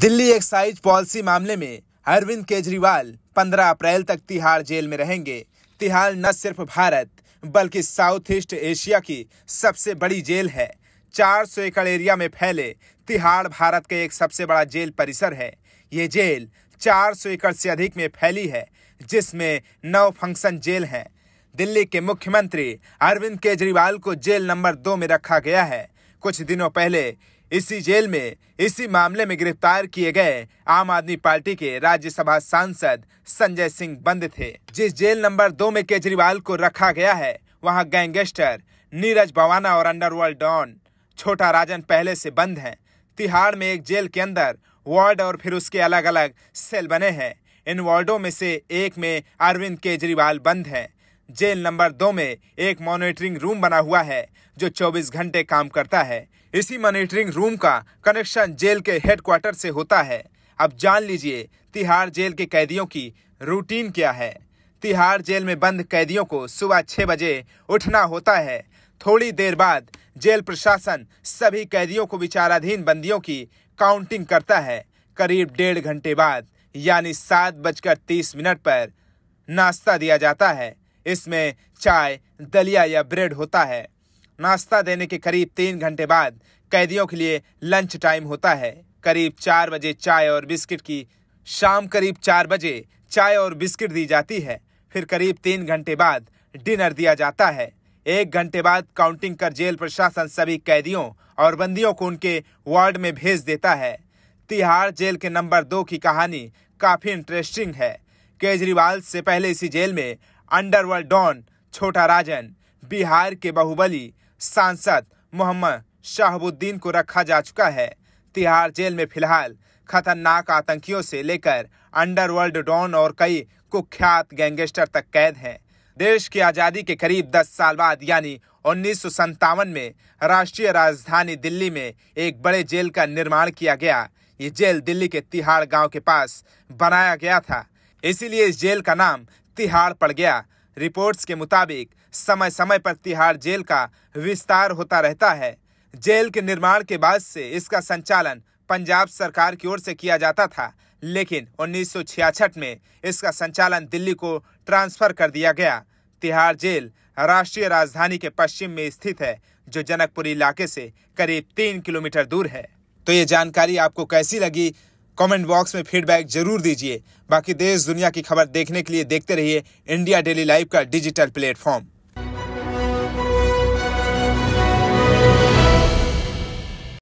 Delhi excise policy मामले में अरविंद केजरीवाल 15 अप्रैल तक तिहाड़ जेल में रहेंगे तिहाड़ न सिर्फ भारत बल्कि साउथ ईस्ट एशिया की सबसे बड़ी जेल है 400 एकड़ एरिया में फैले तिहाड़ भारत का एक सबसे बड़ा जेल परिसर है ये जेल 400 एकड़ से अधिक में फैली है जिसमें नौ फंक्शन जेल हैं दिल्ली के मुख्यमंत्री अरविंद केजरीवाल को जेल नंबर दो में रखा गया है कुछ दिनों पहले इसी जेल में इसी मामले में गिरफ्तार किए गए आम आदमी पार्टी के राज्यसभा सांसद संजय सिंह बंद थे जिस जेल नंबर दो में केजरीवाल को रखा गया है वहां गैंगस्टर नीरज बवाना और अंडरवर्ल्ड डॉन छोटा राजन पहले से बंद हैं तिहाड़ में एक जेल के अंदर वार्ड और फिर उसके अलग अलग सेल बने हैं इन वार्डों में से एक में अरविंद केजरीवाल बंद हैं जेल नंबर दो में एक मॉनिटरिंग रूम बना हुआ है जो 24 घंटे काम करता है इसी मॉनिटरिंग रूम का कनेक्शन जेल के हेडक्वार्टर से होता है अब जान लीजिए तिहाड़ जेल के कैदियों की रूटीन क्या है तिहाड़ जेल में बंद कैदियों को सुबह छः बजे उठना होता है थोड़ी देर बाद जेल प्रशासन सभी कैदियों को विचाराधीन बंदियों की काउंटिंग करता है करीब डेढ़ घंटे बाद यानी सात बजकर तीस मिनट पर नाश्ता दिया जाता है इसमें चाय दलिया या ब्रेड होता है नाश्ता देने के करीब तीन घंटे बाद कैदियों के लिए लंच टाइम होता है करीब चार बजे चाय और बिस्किट की शाम करीब चार बजे चाय और बिस्किट दी जाती है फिर करीब तीन घंटे बाद डिनर दिया जाता है एक घंटे बाद काउंटिंग कर जेल प्रशासन सभी कैदियों और बंदियों को उनके वार्ड में भेज देता है तिहाड़ जेल के नंबर दो की कहानी काफी इंटरेस्टिंग है केजरीवाल से पहले इसी जेल में अंडरवर्ल्ड डॉन छोटा राजन बिहार के बाहुबली सांसद मोहम्मद शाहबुद्दीन को रखा जा चुका है तिहाड़ जेल में फिलहाल खतरनाक आतंकियों से लेकर अंडरवर्ल्ड डॉन और कई कुख्यात गैंगस्टर तक कैद हैं देश की आज़ादी के करीब 10 साल बाद यानी उन्नीस में राष्ट्रीय राजधानी दिल्ली में एक बड़े जेल का निर्माण किया गया ये जेल दिल्ली के तिहाड़ गांव के पास बनाया गया था इसीलिए इस जेल का नाम तिहाड़ पड़ गया रिपोर्ट्स के मुताबिक समय समय पर तिहाड़ जेल का विस्तार होता रहता है जेल के निर्माण के बाद से इसका संचालन पंजाब सरकार की ओर से किया जाता था लेकिन 1966 में इसका संचालन दिल्ली को ट्रांसफर कर दिया गया तिहाड़ जेल राष्ट्रीय राजधानी के पश्चिम में स्थित है जो जनकपुरी इलाके से करीब तीन किलोमीटर दूर है तो ये जानकारी आपको कैसी लगी कमेंट बॉक्स में फीडबैक जरूर दीजिए बाकी देश दुनिया की खबर देखने के लिए देखते रहिए इंडिया डेली लाइव का डिजिटल प्लेटफॉर्म